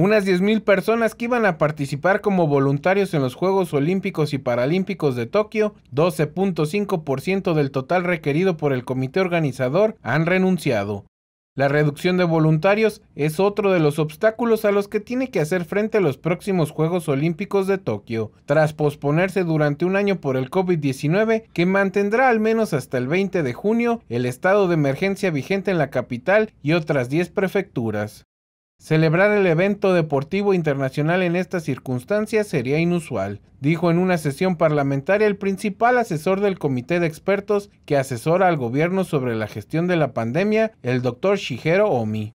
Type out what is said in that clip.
unas 10.000 personas que iban a participar como voluntarios en los Juegos Olímpicos y Paralímpicos de Tokio, 12.5% del total requerido por el comité organizador, han renunciado. La reducción de voluntarios es otro de los obstáculos a los que tiene que hacer frente los próximos Juegos Olímpicos de Tokio, tras posponerse durante un año por el COVID-19 que mantendrá al menos hasta el 20 de junio el estado de emergencia vigente en la capital y otras 10 prefecturas. Celebrar el evento deportivo internacional en estas circunstancias sería inusual, dijo en una sesión parlamentaria el principal asesor del Comité de Expertos que asesora al gobierno sobre la gestión de la pandemia, el doctor Shigeru Omi.